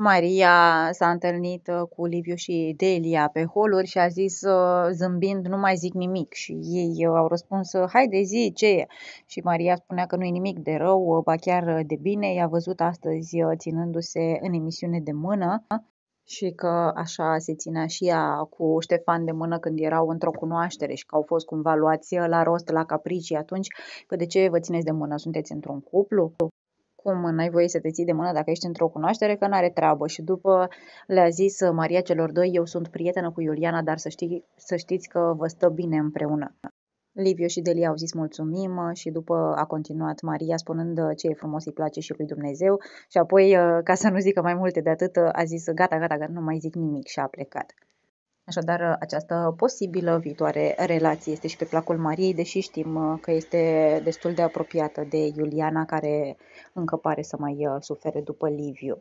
Maria s-a întâlnit uh, cu Liviu și Delia pe holuri și a zis uh, zâmbind, nu mai zic nimic. Și ei uh, au răspuns, haide zi, ce e? Și Maria spunea că nu e nimic de rău, ba chiar de bine, i-a văzut astăzi ținându-se în emisiune de mână și că așa se ținea și ea cu Ștefan de mână când erau într-o cunoaștere și că au fost cumva luați la rost, la capricii atunci, că de ce vă țineți de mână, sunteți într-un cuplu? cum n-ai voie să te ții de mână dacă ești într-o cunoaștere, că n-are treabă. Și după le-a zis uh, Maria celor doi, eu sunt prietenă cu Iuliana, dar să, știi, să știți că vă stă bine împreună. Liviu și Delia au zis mulțumim uh, și după a continuat Maria spunând uh, ce e frumos îi place și lui Dumnezeu și apoi, ca să nu zică mai multe de atât, a zis gata, gata, gata nu mai zic nimic și a plecat. Așadar, această posibilă viitoare relație este și pe placul Mariei, deși știm uh, că este destul de apropiată de Iuliana, care încă pare să mai uh, sufere după Liviu.